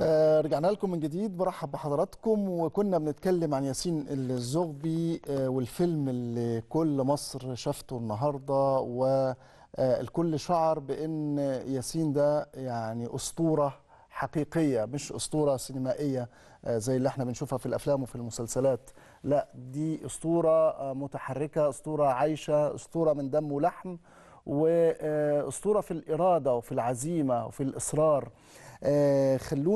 آه، رجعنا لكم من جديد برحب بحضراتكم وكنا بنتكلم عن ياسين الزغبي آه، والفيلم اللي كل مصر شافته النهارده والكل آه، شعر بان ياسين ده يعني اسطوره حقيقيه مش اسطوره سينمائيه زي اللي احنا بنشوفها في الافلام وفي المسلسلات لا دي اسطوره متحركه اسطوره عايشه اسطوره من دم ولحم واسطوره في الاراده وفي العزيمه وفي الاصرار خلوني